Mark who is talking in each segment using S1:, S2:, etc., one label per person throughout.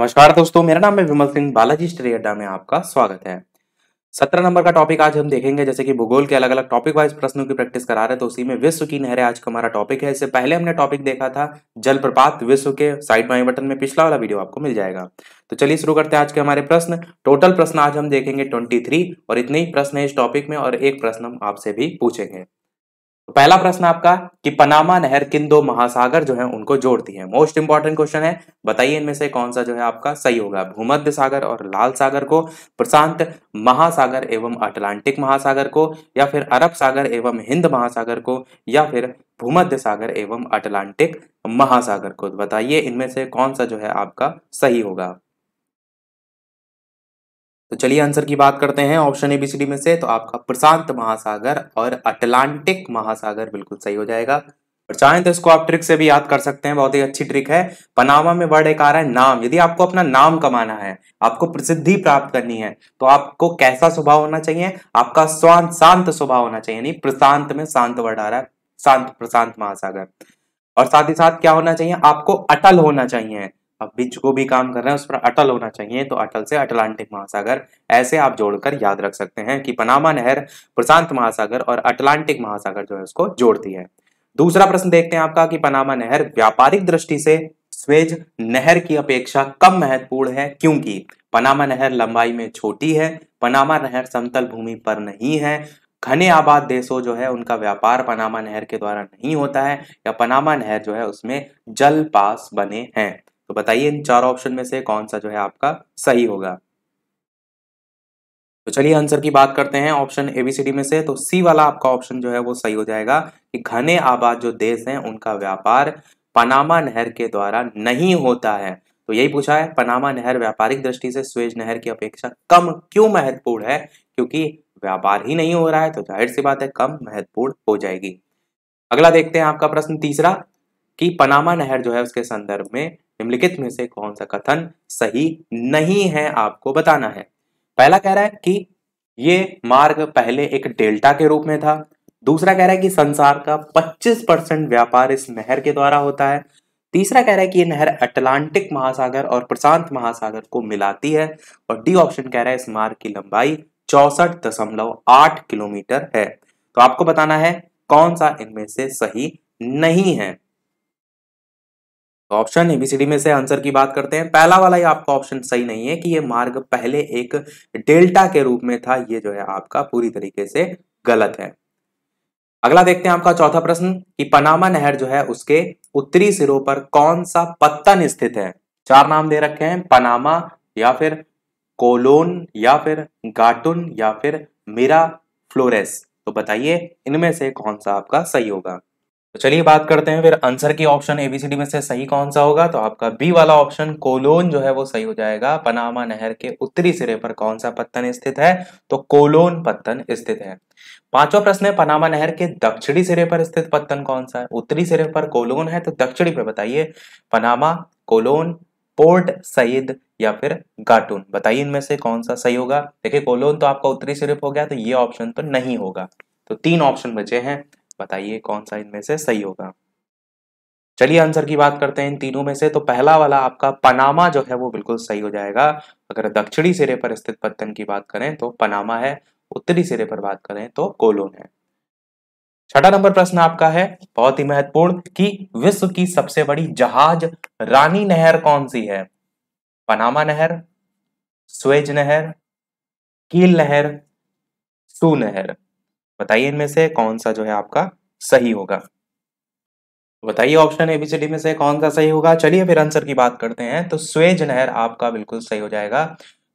S1: नमस्कार दोस्तों मेरा नाम है विमल सिंह बालाजी स्टडी अड्डा में आपका स्वागत है सत्रह नंबर का टॉपिक आज हम देखेंगे जैसे कि भूगोल के अलग अलग टॉपिक वाइज प्रश्नों की प्रैक्टिस करा रहे हैं तो उसी में विश्व की नहरें आज का हमारा टॉपिक है इससे पहले हमने टॉपिक देखा था जलप्रपात विश्व के साइड बाई बटन में पिछला वाला वीडियो आपको मिल जाएगा तो चलिए शुरू करते हैं आज के हमारे प्रश्न टोटल प्रश्न आज हम देखेंगे ट्वेंटी और इतने ही प्रश्न है इस टॉपिक में और एक प्रश्न हम आपसे भी पूछेंगे तो पहला प्रश्न आपका कि पनामा नहर किन दो महासागर जो है उनको जोड़ती है मोस्ट इंपॉर्टेंट क्वेश्चन है बताइए इनमें से कौन सा जो है आपका सही होगा भूमध्य सागर और लाल सागर को प्रशांत महासागर एवं अटलांटिक महासागर को या फिर अरब सागर एवं हिंद महासागर को या फिर भूमध्य सागर एवं अटलांटिक महासागर को बताइए इनमें से कौन सा जो है आपका सही होगा तो चलिए आंसर की बात करते हैं option A B C D में से तो आपका प्रशांत महासागर और अटलांटिक महासागर बिल्कुल सही हो जाएगा और चाहें तो इसको आप ट्रिक से भी याद कर सकते हैं बहुत ही अच्छी ट्रिक है पनामा में वर्ड एक आ रहा है नाम यदि आपको अपना नाम कमाना है आपको प्रसिद्धि प्राप्त करनी है तो आपको कैसा स्वभाव होना चाहिए आपका स्वांत शांत स्वभाव होना चाहिए यानी प्रशांत में शांत वर्ड आ रहा है शांत प्रशांत महासागर और साथ ही साथ क्या होना चाहिए आपको अटल होना चाहिए अब बीच को भी काम कर रहे हैं उस पर अटल होना चाहिए तो अटल से अटलांटिक महासागर ऐसे आप जोड़कर याद रख सकते हैं कि पनामा नहर प्रशांत महासागर और अटलांटिक महासागर जो है उसको जोड़ती है दूसरा प्रश्न देखते हैं आपका कि पनामा नहर व्यापारिक दृष्टि से स्वेज नहर की अपेक्षा कम महत्वपूर्ण है क्योंकि पनामा नहर लंबाई में छोटी है पनामा नहर समतल भूमि पर नहीं है घने आबाद देशों जो है उनका व्यापार पनामा नहर के द्वारा नहीं होता है या पनामा नहर जो है उसमें जल पास बने हैं तो बताइए इन चार ऑप्शन में से कौन सा जो है आपका सही होगा तो चलिए आंसर की बात करते हैं ऑप्शन एबीसीडी में से तो सी वाला आपका ऑप्शन जो है वो सही हो जाएगा कि घने आबाद जो देश हैं उनका व्यापार पनामा नहर के द्वारा नहीं होता है तो यही पूछा है पनामा नहर व्यापारिक दृष्टि से स्वेज नहर की अपेक्षा कम क्यों महत्वपूर्ण है क्योंकि व्यापार ही नहीं हो रहा है तो जाहिर सी बात है कम महत्वपूर्ण हो जाएगी अगला देखते हैं आपका प्रश्न तीसरा कि पनामा नहर जो है उसके संदर्भ में निम्नलिखित में से कौन सा कथन सही नहीं है आपको बताना है पहला कह रहा है कि ये मार्ग पहले एक डेल्टा के रूप में था दूसरा कह रहा है कि संसार का 25 परसेंट व्यापार इस नहर के द्वारा होता है तीसरा कह रहा है कि ये नहर अटलांटिक महासागर और प्रशांत महासागर को मिलाती है और डी ऑप्शन कह रहा है इस मार्ग की लंबाई चौसठ दशमलव आठ किलोमीटर है तो आपको बताना है कौन सा इनमें से सही नहीं है ऑप्शन तो एबीसीडी में से आंसर की बात करते हैं पहला वाला ही आपका ऑप्शन सही नहीं है कि ये मार्ग पहले एक डेल्टा के रूप में था ये जो है आपका पूरी तरीके से गलत है अगला देखते हैं आपका चौथा प्रश्न कि पनामा नहर जो है उसके उत्तरी सिरों पर कौन सा पत्तन स्थित है चार नाम दे रखे हैं पनामा या फिर कोलोन या फिर गाटुन या फिर मीरा फ्लोरेस तो बताइए इनमें से कौन सा आपका सही होगा तो चलिए बात करते हैं फिर आंसर की ऑप्शन एबीसीडी में से सही कौन सा होगा तो आपका बी वाला ऑप्शन कोलोन जो है वो सही हो जाएगा पनामा नहर के उत्तरी सिरे पर कौन सा पत्तन स्थित है तो कोलोन पत्तन स्थित है पांचवा प्रश्न है पनामा नहर के दक्षिणी सिरे पर स्थित पत्तन कौन सा है उत्तरी सिरे पर कोलोन है तो दक्षिणी पर बताइए पनामा कोलोन पोर्ट सईद या फिर गाटून बताइए इनमें से कौन सा सही होगा देखिए कोलोन तो आपका उत्तरी सिरे हो गया तो ये ऑप्शन तो नहीं होगा तो तीन ऑप्शन बचे हैं बताइए कौन सा इनमें से सही होगा चलिए आंसर की बात करते हैं इन तीनों में से तो पहला वाला आपका पनामा जो है वो बिल्कुल सही हो जाएगा अगर दक्षिणी सिरे पर स्थित पत्तन की बात करें तो पनामा है उत्तरी सिरे पर बात करें तो कोलोन है छठा नंबर प्रश्न आपका है बहुत ही महत्वपूर्ण कि विश्व की सबसे बड़ी जहाज रानी नहर कौन सी है पनामा नहर स्वेज नहर कील नहर सू नहर बताइए इनमें से कौन सा जो है आपका सही होगा तो बताइए ऑप्शन एबीसीडी में से कौन सा सही होगा चलिए फिर आंसर की बात करते हैं तो स्वेज नहर आपका बिल्कुल सही हो जाएगा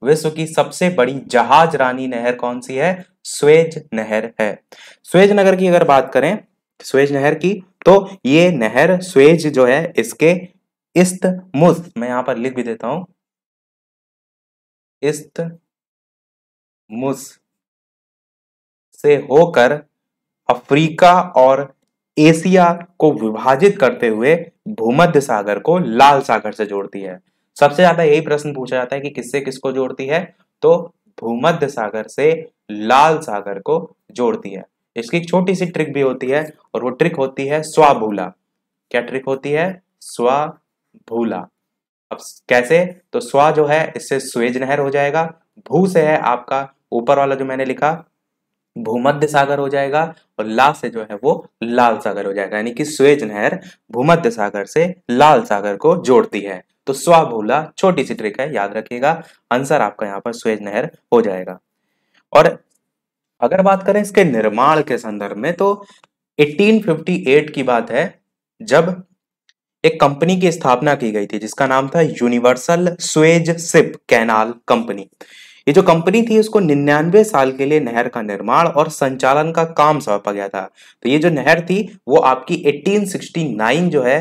S1: विश्व की सबसे बड़ी जहाज रानी नहर कौन सी है स्वेज नहर है स्वेज नगर की अगर बात करें स्वेज नहर की तो ये नहर स्वेज जो है इसके मुस्त मैं यहां पर लिख भी देता हूं इस्त मुस्त से होकर अफ्रीका और एशिया को विभाजित करते हुए भूमध्य सागर को लाल सागर से जोड़ती है सबसे ज्यादा यही प्रश्न पूछा जाता है कि किससे किसको जोड़ती है तो भूमध्य सागर से लाल सागर को जोड़ती है इसकी एक छोटी सी ट्रिक भी होती है और वो ट्रिक होती है स्वाभूला क्या ट्रिक होती है स्वाभूला अब कैसे तो स्वा जो है इससे स्वेज नहर हो जाएगा भू से है आपका ऊपर वाला जो मैंने लिखा भूमध्य सागर हो जाएगा और ला से जो है वो लाल सागर हो जाएगा यानी कि स्वेज नहर भूमध्य सागर से लाल सागर को जोड़ती है तो स्वाभूला छोटी सी ट्रिक है याद रखिएगा आंसर आपका यहाँ पर स्वेज नहर हो जाएगा और अगर बात करें इसके निर्माण के संदर्भ में तो 1858 की बात है जब एक कंपनी की स्थापना की गई थी जिसका नाम था universal Suez ship canal company ये जो कंपनी थी उसको निन्यानवे साल के लिए नहर का निर्माण और संचालन का काम सौंपा गया था तो ये जो नहर थी वो आपकी 1869 जो है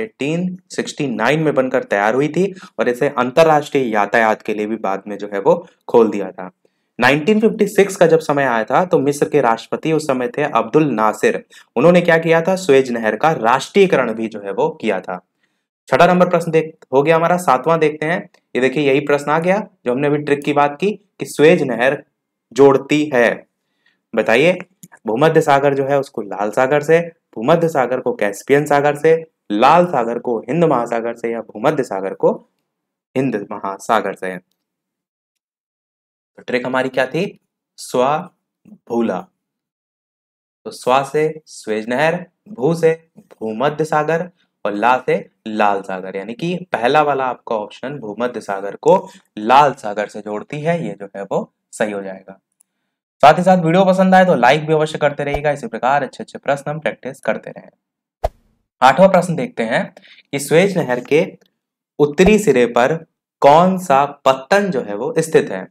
S1: 1869 में बनकर तैयार हुई थी और इसे अंतरराष्ट्रीय यातायात के लिए भी बाद में जो है वो खोल दिया था 1956 का जब समय आया था तो मिस्र के राष्ट्रपति उस समय थे अब्दुल नासिर उन्होंने क्या किया था स्वेज नहर का राष्ट्रीयकरण भी जो है वो किया था छठा नंबर प्रश्न देख हो गया हमारा सातवां देखते हैं ये देखिए यही प्रश्न आ गया जो हमने अभी ट्रिक की बात की कि स्वेज नहर जोड़ती है बताइए भूमध्य सागर जो है उसको लाल सागर से भूमध्य सागर को कैस्पियन सागर से लाल सागर को हिंद महासागर से या भूमध्य सागर को हिंद महासागर से तो ट्रिक हमारी क्या थी स्वा भूला तो स्वा से स्वेज नहर भू से भूमध्य सागर और लास्ट से लाल सागर यानी कि पहला वाला आपका ऑप्शन भूमध्य सागर को लाल सागर से जोड़ती है ये जो है वो सही हो जाएगा साथ ही साथ वीडियो पसंद आए तो लाइक भी अवश्य करते रहिएगा इसी प्रकार अच्छे अच्छे प्रश्न हम प्रैक्टिस करते रहे आठवां प्रश्न देखते हैं कि स्वेज नहर के उत्तरी सिरे पर कौन सा पत्तन जो है वो स्थित है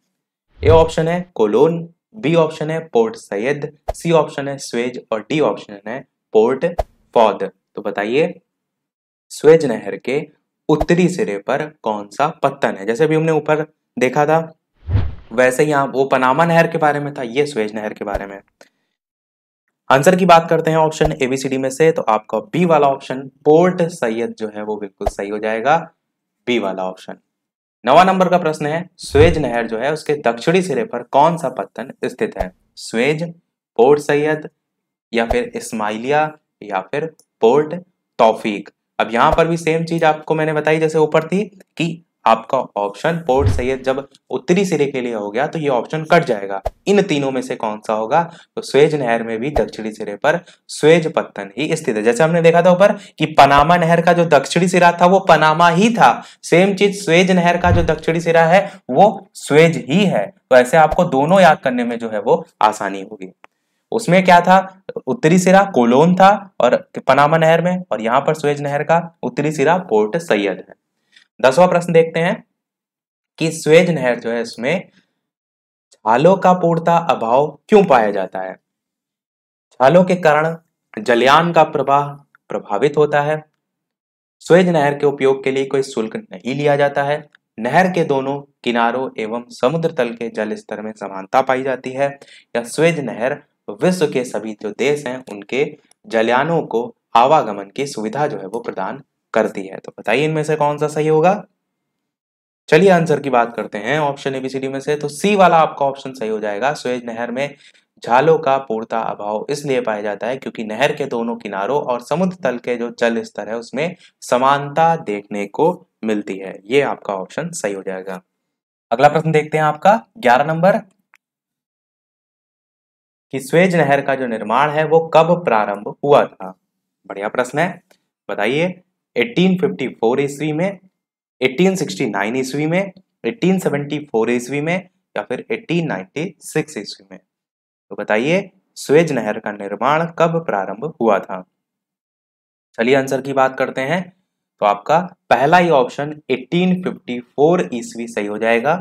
S1: ए ऑप्शन है कोलोन बी ऑप्शन है पोर्ट सैयद सी ऑप्शन है स्वेज और डी ऑप्शन है पोर्ट फौद तो बताइए स्वेज नहर के उत्तरी सिरे पर कौन सा पत्तन है जैसे भी हमने ऊपर देखा था वैसे ही वो पनामा नहर के बारे में था ये स्वेज नहर के बारे में आंसर की बात करते हैं ऑप्शन एबीसीडी में से तो आपका बी वाला ऑप्शन पोर्ट सैयद जो है वो बिल्कुल सही हो जाएगा बी वाला ऑप्शन नवा नंबर का प्रश्न है स्वेज नहर जो है उसके दक्षिणी सिरे पर कौन सा पत्तन स्थित है स्वेज पोर्ट सैयद या फिर इस्माइलिया या फिर पोर्ट तौफीक अब यहां पर भी सेम चीज आपको मैंने बताई जैसे ऊपर थी कि आपका ऑप्शन पोर्ट सैयद जब उत्तरी सिरे के लिए हो गया तो ये ऑप्शन कट जाएगा इन तीनों में से कौन सा होगा तो स्वेज नहर में भी दक्षिणी सिरे पर स्वेज पत्तन ही स्थित है जैसे हमने देखा था ऊपर कि पनामा नहर का जो दक्षिणी सिरा था वो पनामा ही था सेम चीज स्वेज नहर का जो दक्षिणी सिरा है वो स्वेज ही है तो ऐसे आपको दोनों याद करने में जो है वो आसानी होगी उसमें क्या था उत्तरी सिरा कोलोन था और पनामा नहर में और यहाँ पर सुएज नहर का उत्तरी सिरा पोर्ट सैयद है दसवा प्रश्न देखते हैं कि स्वेज नहर जो है इसमें छालों का पूर्णता अभाव क्यों पाया जाता है छालों के कारण जलयान का प्रवाह प्रभावित होता है स्वेज नहर के उपयोग के लिए कोई शुल्क नहीं लिया जाता है नहर के दोनों किनारों एवं समुद्र तल के जल स्तर में समानता पाई जाती है या स्वेज नहर तो विश्व के सभी जो देश हैं उनके जलयानों को आवागमन की सुविधा जो है वो प्रदान करती है तो बताइए इनमें से कौन सा सही होगा चलिए आंसर की बात करते हैं ऑप्शन एबीसीडी में से तो सी वाला आपका ऑप्शन सही हो जाएगा स्वेज नहर में झालों का पूर्ता अभाव इसलिए पाया जाता है क्योंकि नहर के दोनों किनारों और समुद्र तल के जो जल स्तर है उसमें समानता देखने को मिलती है ये आपका ऑप्शन सही हो जाएगा अगला प्रश्न देखते हैं आपका ग्यारह नंबर कि स्वेज नहर का जो निर्माण है वो कब प्रारंभ हुआ था बढ़िया प्रश्न है बताइए 1854 ईस्वी में 1869 ईस्वी में 1874 ईस्वी में या फिर 1896 ईस्वी में तो बताइए स्वेज नहर का निर्माण कब प्रारंभ हुआ था चलिए आंसर की बात करते हैं तो आपका पहला ही ऑप्शन 1854 ईस्वी सही हो जाएगा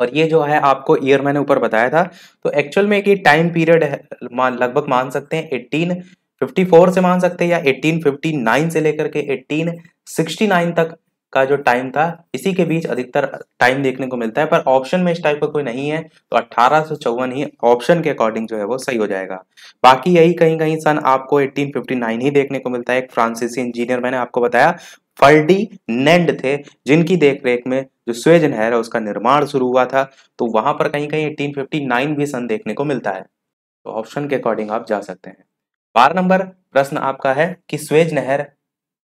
S1: और ये जो है आपको ईयर मैंने ऊपर बताया था तो एक्चुअल में एक टाइम पीरियड है लगभग मान सकते हैं एट्टीन 54 से मान सकते हैं या 1859 से लेकर के 1869 तक का जो टाइम था इसी के बीच अधिकतर टाइम देखने को मिलता है पर ऑप्शन में इस टाइप का कोई नहीं है तो अट्ठारह ही ऑप्शन के अकॉर्डिंग जो है वो सही हो जाएगा बाकी यही कहीं कहीं सन आपको 1859 ही देखने को मिलता है एक फ्रांसीसी इंजीनियर मैंने आपको बताया नेंड थे जिनकी देखरेख में जो स्वेज नहर है उसका निर्माण शुरू हुआ था तो वहां पर कहीं कहीं एटीन भी सन देखने को मिलता है तो ऑप्शन के अकॉर्डिंग आप जा सकते हैं बारह नंबर प्रश्न आपका है कि स्वेज नहर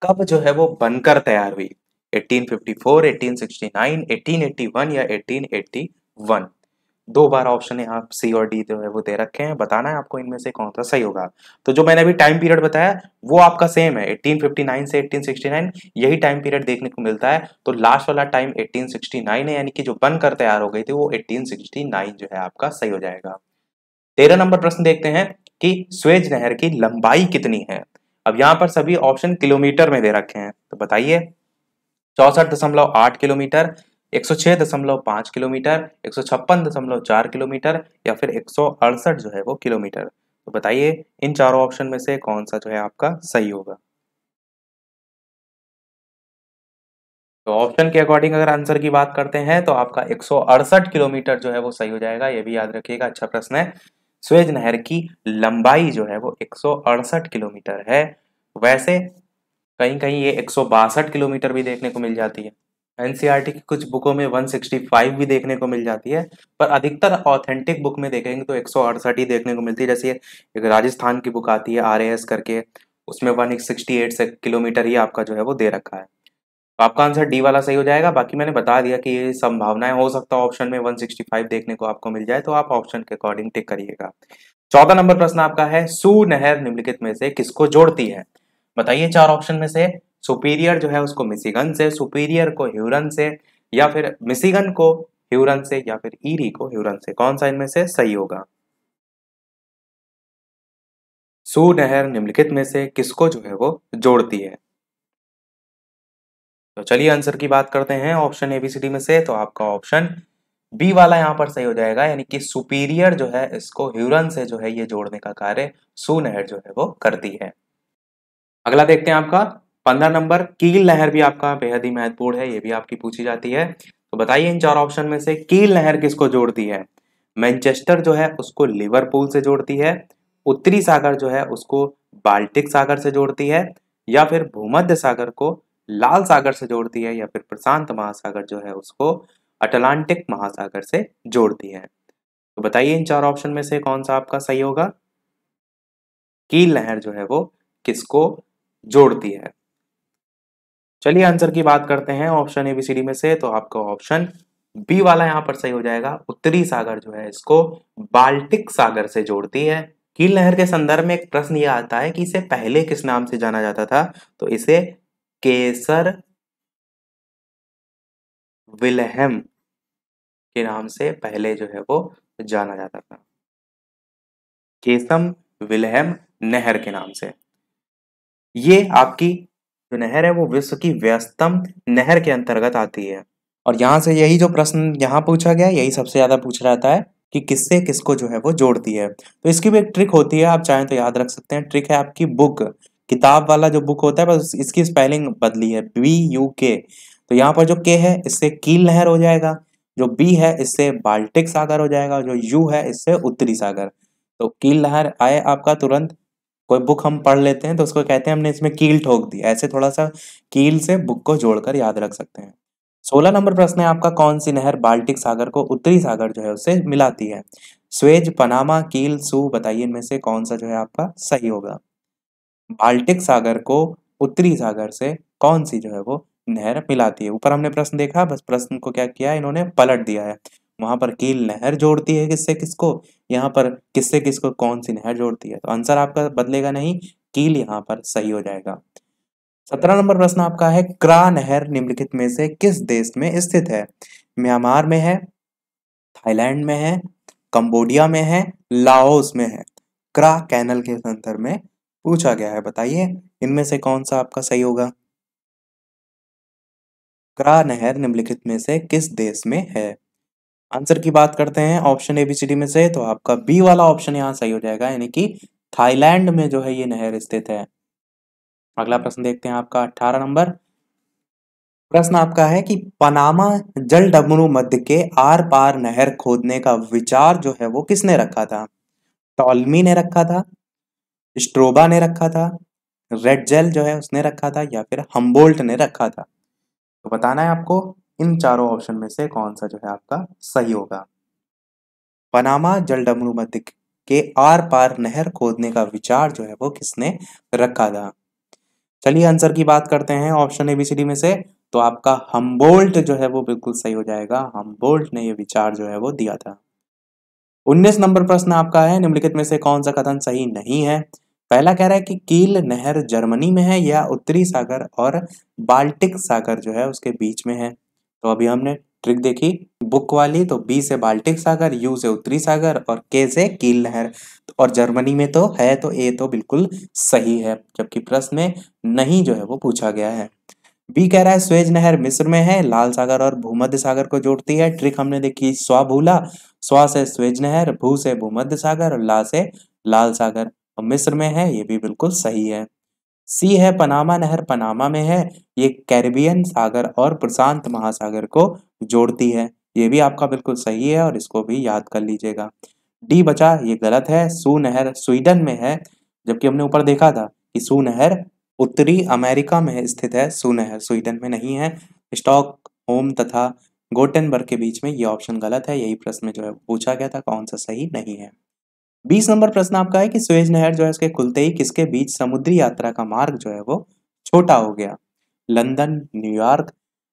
S1: कब जो है वो बनकर तैयार हुई 1854, 1869, 1881 या 1881 दो बार ऑप्शन है आप सी और डी जो है वो दे रखे हैं बताना है आपको इनमें से कौन सा सही होगा तो जो मैंने अभी टाइम पीरियड बताया वो आपका सेम है 1859 से 1869 यही टाइम पीरियड देखने को मिलता है तो लास्ट वाला टाइम 1869 है यानी कि जो बन कर तैयार हो गई थी वो 1869 जो है आपका सही हो जाएगा तेरह नंबर प्रश्न देखते हैं कि स्वेज नहर की लंबाई कितनी है अब यहाँ पर सभी ऑप्शन किलोमीटर में दे रखे हैं तो बताइए चौसठ किलोमीटर 106.5 किलोमीटर चार किलोमीटर या फिर एक जो है वो किलोमीटर तो बताइए इन चारों ऑप्शन में से कौन सा जो है आपका सही होगा तो ऑप्शन के अकॉर्डिंग अगर आंसर की बात करते हैं तो आपका एक किलोमीटर जो है वो सही हो जाएगा ये भी याद रखिएगा अच्छा प्रश्न है स्वेज नहर की लंबाई जो है वो एक किलोमीटर है वैसे कहीं कहीं ये एक किलोमीटर भी देखने को मिल जाती है एनसीईआरटी e की कुछ बुकों में 165 भी देखने को मिल जाती है पर अधिकतर ऑथेंटिक बुक में देखेंगे तो एक ही देखने को मिलती है जैसे एक राजस्थान की बुक आती है आर करके उसमें वन से किलोमीटर ही आपका जो है वो दे रखा है तो आपका आंसर डी वाला सही हो जाएगा बाकी मैंने बता दिया कि ये संभावनाएं हो सकता है ऑप्शन में 165 देखने को आपको मिल जाए तो आप ऑप्शन के अकॉर्डिंग टिक करिएगा चौदह नंबर प्रश्न आपका है सू नहर निम्नलिखित में से किसको जोड़ती है बताइए चार ऑप्शन में से सुपीरियर जो है उसको मिसिगन से सुपीरियर को ह्यूरन से या फिर मिसिगन को ह्यूरन से या फिर ईरी को ह्यूरन से कौन सा इनमें से सही होगा सू नहर निम्नलिखित में से किसको जो है वो जोड़ती है तो चलिए आंसर की बात करते हैं option A B C D में से तो आपका ऑप्शन बी वाला यहां पर सही हो जाएगा यानी कि सुपीरियर जो है इसको ह्यूरन से जो है ये जोड़ने का कार्य सू नहर जो है वो करती है अगला देखते हैं आपका पंद्रह नंबर कील नहर भी आपका बेहद ही महत्वपूर्ण है ये भी आपकी पूछी जाती है तो बताइए इन चार ऑप्शन में से कील नहर किसको जोड़ती है मैनचेस्टर जो है उसको लिवरपूल से जोड़ती है उत्तरी सागर जो है उसको बाल्टिक सागर से जोड़ती है या फिर भूमध्य सागर को लाल सागर से जोड़ती है या फिर प्रशांत महासागर जो है उसको अटलांटिक महासागर से जोड़ती है तो बताइए इन चार ऑप्शन में से कौन सा आपका सही होगा कील नहर जो है वो किसको जोड़ती है चलिए आंसर की बात करते हैं option A B C D में से तो आपका ऑप्शन बी वाला यहाँ पर सही हो जाएगा उत्तरी सागर जो है इसको बाल्टिक सागर से जोड़ती है कील नहर के संदर्भ में एक प्रश्न यह आता है कि इसे पहले किस नाम से जाना जाता था तो इसे केसर विलहम के नाम से पहले जो है वो जाना जाता था केसम विलहम नहर के नाम से ये आपकी जो नहर है वो विश्व की व्यस्तम नहर के अंतर्गत आती है और यहाँ से यही जो प्रश्न यहाँ पूछा गया यही सबसे ज़्यादा पूछा जाता है कि किससे किसको जो है वो जोड़ती है तो इसकी भी एक ट्रिक होती है आप चाहें तो याद रख सकते हैं ट्रिक है आपकी बुक किताब वाला जो बुक होता है बस इसकी स्पेलिंग बदली है बी यू के तो यहाँ पर जो के है इससे कील नहर हो जाएगा जो बी है इससे बाल्टिक सागर हो जाएगा जो यू है इससे उत्तरी सागर तो कील नहर आए आपका तुरंत कोई बुक हम पढ़ लेते हैं तो उसको कहते हैं हमने इसमें कील ठोक दी ऐसे थोड़ा सा कील से बुक को जोड़कर याद रख सकते हैं सोलह नंबर प्रश्न है आपका कौन सी नहर बाल्टिक सागर को उत्तरी सागर जो है उससे मिलाती है स्वेज पनामा कील सू बताइए इनमें से कौन सा जो है आपका सही होगा बाल्टिक सागर को उत्तरी सागर से कौन सी जो है वो नहर मिलाती है ऊपर हमने प्रश्न देखा बस प्रश्न को क्या किया इन्होंने पलट दिया है वहां पर कील नहर जोड़ती है किससे किसको यहाँ पर किससे किसको कौन सी नहर जोड़ती है तो आंसर आपका बदलेगा नहीं कील यहाँ पर सही हो जाएगा सत्रह नंबर प्रश्न आपका है क्रा नहर निम्नलिखित में से किस देश में स्थित है म्यांमार में है थाईलैंड में है कंबोडिया में है लाओस में है क्रा कैनल के संदर्भ में पूछा गया है बताइए इनमें से कौन सा आपका सही होगा क्रा नहर निम्नलिखित में से किस देश में है आंसर की बात करते हैं option A B C D में से तो आपका बी वाला ऑप्शन यहाँ सही हो जाएगा यानी कि थाईलैंड में जो है ये नहर स्थित है अगला प्रश्न देखते हैं आपका अठारह नंबर प्रश्न आपका है कि पनामा जल डबरू मध्य के आर पार नहर खोदने का विचार जो है वो किसने रखा था टॉलमी ने रखा था स्ट्रोबा ने रखा था रेड जेल जो है उसने रखा था या फिर हम्बोल्ट ने रखा था तो बताना है आपको इन चारों ऑप्शन में से कौन सा जो है आपका सही होगा पनामा जल डमरू मध्य के आर पार नहर खोदने का विचार जो है वो किसने रखा था चलिए आंसर की बात करते हैं option A B C D में से तो आपका हम्बोल्ट जो है वो बिल्कुल सही हो जाएगा हम्बोल्ट ने ये विचार जो है वो दिया था उन्नीस नंबर प्रश्न आपका है निम्नलिखित में से कौन सा कथन सही नहीं है पहला कह रहा है कि कील नहर जर्मनी में है या उत्तरी सागर और बाल्टिक सागर जो है उसके बीच में है तो अभी हमने ट्रिक देखी बुक वाली तो बी से बाल्टिक सागर यू से उत्तरी सागर और के से कील नहर और जर्मनी में तो है तो ए तो बिल्कुल सही है जबकि प्रश्न में नहीं जो है वो पूछा गया है बी कह रहा है स्वेज नहर मिस्र में है लाल सागर और भूमध्य सागर को जोड़ती है ट्रिक हमने देखी स्वा भूला स्वा से स्वेज नहर भू से भूमध्य सागर और ला से लाल सागर और मिस्र में है ये भी बिल्कुल सही है सी है पनामा नहर पनामा में है ये कैरिबियन सागर और प्रशांत महासागर को जोड़ती है ये भी आपका बिल्कुल सही है और इसको भी याद कर लीजिएगा डी बचा ये गलत है सू नहर स्वीडन में है जबकि हमने ऊपर देखा था कि सू नहर उत्तरी अमेरिका में स्थित है सू नहर स्वीडन में नहीं है स्टॉक होम तथा गोटेनबर्ग के बीच में ये ऑप्शन गलत है यही प्रश्न में जो है पूछा गया था कौन सा सही नहीं है बीस नंबर प्रश्न आपका है कि स्वेज नहर जो है इसके खुलते ही किसके बीच समुद्री यात्रा का मार्ग जो है वो छोटा हो गया London New York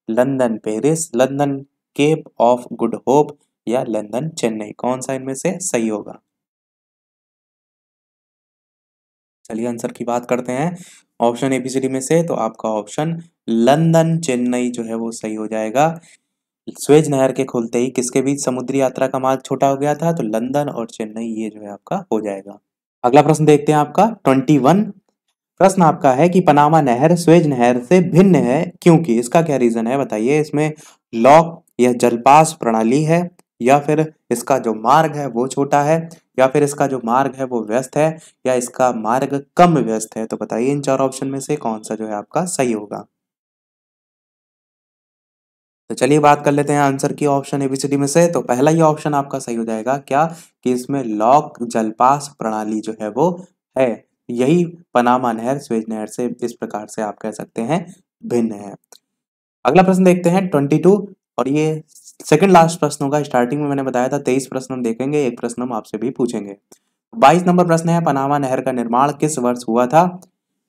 S1: London Paris London Cape of Good Hope या लंदन चेन्नई कौन सा इनमें से सही होगा चलिए आंसर की बात करते हैं ऑप्शन एबीसीडी में से तो आपका ऑप्शन लंदन चेन्नई जो है वो सही हो जाएगा स्वेज नहर के खुलते ही किसके बीच समुद्री यात्रा का मार्ग छोटा हो गया था तो लंदन और चेन्नई ये जो है आपका हो जाएगा अगला प्रश्न देखते हैं आपका ट्वेंटी वन प्रश्न आपका है कि पनामा नहर स्वेज नहर से भिन्न है क्योंकि इसका क्या रीजन है बताइए इसमें लॉक या जलपास प्रणाली है या फिर इसका जो मार्ग है वो छोटा है या फिर इसका जो मार्ग है वो व्यस्त है या इसका मार्ग कम व्यस्त है तो बताइए इन चार ऑप्शन में से कौन सा जो है आपका सही होगा तो चलिए बात कर लेते हैं आंसर की ऑप्शन एबीसीडी में से तो पहला ही ऑप्शन आपका सही हो जाएगा क्या कि इसमें लॉक जलपास प्रणाली जो है वो है यही पनामा नहर स्वेज नहर से इस प्रकार से आप कह सकते हैं भिन्न है अगला प्रश्न देखते हैं ट्वेंटी टू और ये सेकंड लास्ट प्रश्न होगा स्टार्टिंग में मैंने बताया था तेईस प्रश्न हम देखेंगे एक प्रश्न हम आपसे भी पूछेंगे बाईस नंबर प्रश्न है पनामा नहर का निर्माण किस वर्ष हुआ था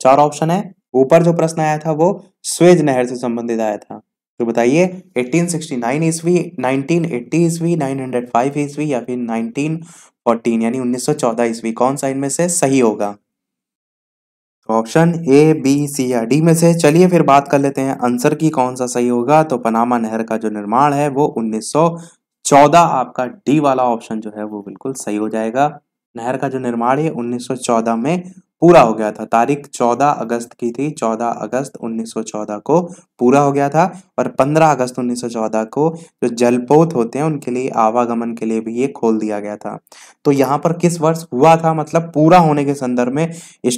S1: चार ऑप्शन है ऊपर जो प्रश्न आया था वो स्वेज नहर से संबंधित आया था तो बताइए 1869 ईस्वी 1980 ईस्वी 905 ईस्वी या फिर 1914 यानी 1914 ईस्वी कौन सा इनमें से सही होगा ऑप्शन ए बी सी या डी में से चलिए फिर बात कर लेते हैं आंसर की कौन सा सही होगा तो पनामा नहर का जो निर्माण है वो 1914 आपका डी वाला ऑप्शन जो है वो बिल्कुल सही हो जाएगा नहर का जो निर्माण है 1914 में पूरा हो गया था तारीख 14 अगस्त की थी 14 अगस्त 1914 को पूरा हो गया था और 15 अगस्त 1914 को जो जलपोत होते हैं उनके लिए आवागमन के लिए भी ये खोल दिया गया था तो यहाँ पर किस वर्ष हुआ था मतलब पूरा होने के संदर्भ में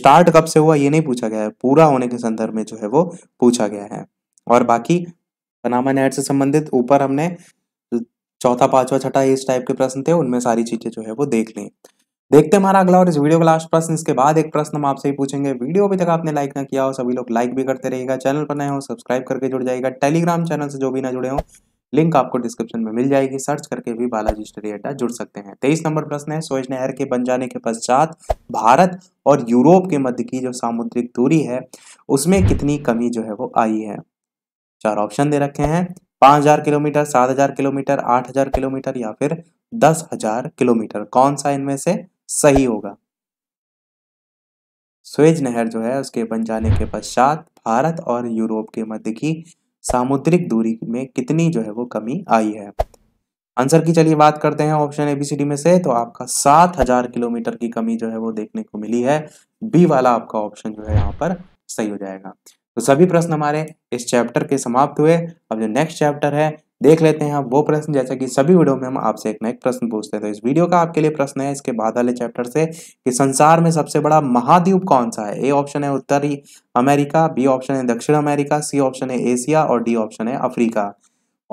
S1: स्टार्ट कब से हुआ ये नहीं पूछा गया है पूरा होने के संदर्भ में जो है वो पूछा गया है और बाकी पनामा नहर से संबंधित ऊपर हमने चौथा पांचवा छठा इस टाइप के प्रश्न थे उनमें सारी चीजें जो है वो देख लें देखते हैं हमारा अगला और इस वीडियो का लास्ट प्रश्न इसके बाद एक प्रश्न हम आपसे ही पूछेंगे वीडियो अभी तक आपने लाइक ना किया हो सभी लोग लाइक भी करते रहेगा चैनल पर नए हो सब्सक्राइब करके जुड़ जाएगा टेलीग्राम चैनल से जो भी ना जुड़े हो लिंक आपको डिस्क्रिप्शन में मिल जाएगी सर्च करके भी बालाजी स्टडी अड्डा जुड़ सकते हैं तेईस नंबर प्रश्न है सोएज नहर के बन जाने के पश्चात भारत और यूरोप के मध्य की जो सामुद्रिक दूरी है उसमें कितनी कमी जो है वो आई है चार ऑप्शन दे रखे हैं पांच हजार किलोमीटर सात हजार किलोमीटर आठ हजार किलोमीटर या फिर दस हजार किलोमीटर कौन सा इनमें से सही होगा स्वेज नहर जो है उसके बन जाने के पश्चात भारत और यूरोप के मध्य की सामुद्रिक दूरी में कितनी जो है वो कमी आई है आंसर की चलिए बात करते हैं option A B C D में से तो आपका सात हजार किलोमीटर की कमी जो है वो देखने को मिली है बी वाला आपका ऑप्शन जो है यहाँ पर सही हो जाएगा तो सभी प्रश्न हमारे इस चैप्टर के समाप्त हुए अब जो नेक्स्ट चैप्टर है देख लेते हैं आप वो प्रश्न जैसा कि सभी वीडियो में हम आपसे एक ना एक प्रश्न पूछते हैं तो इस वीडियो का आपके लिए प्रश्न है इसके बाद वाले चैप्टर से कि संसार में सबसे बड़ा महाद्वीप कौन सा है ए ऑप्शन है उत्तरी अमेरिका बी ऑप्शन है दक्षिण अमेरिका सी ऑप्शन है एशिया और डी ऑप्शन है Africa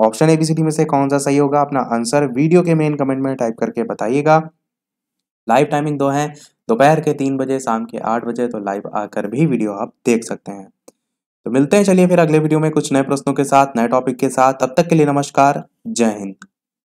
S1: option A B C D में से कौन सा सही होगा अपना आंसर वीडियो के मेन कमेंट में टाइप करके बताइएगा लाइव टाइमिंग दो है दोपहर के तीन बजे शाम के आठ बजे तो लाइव आकर भी वीडियो आप देख सकते हैं तो मिलते हैं चलिए फिर अगले वीडियो में कुछ नए प्रश्नों के साथ नए टॉपिक के साथ तब तक के लिए नमस्कार जय हिंद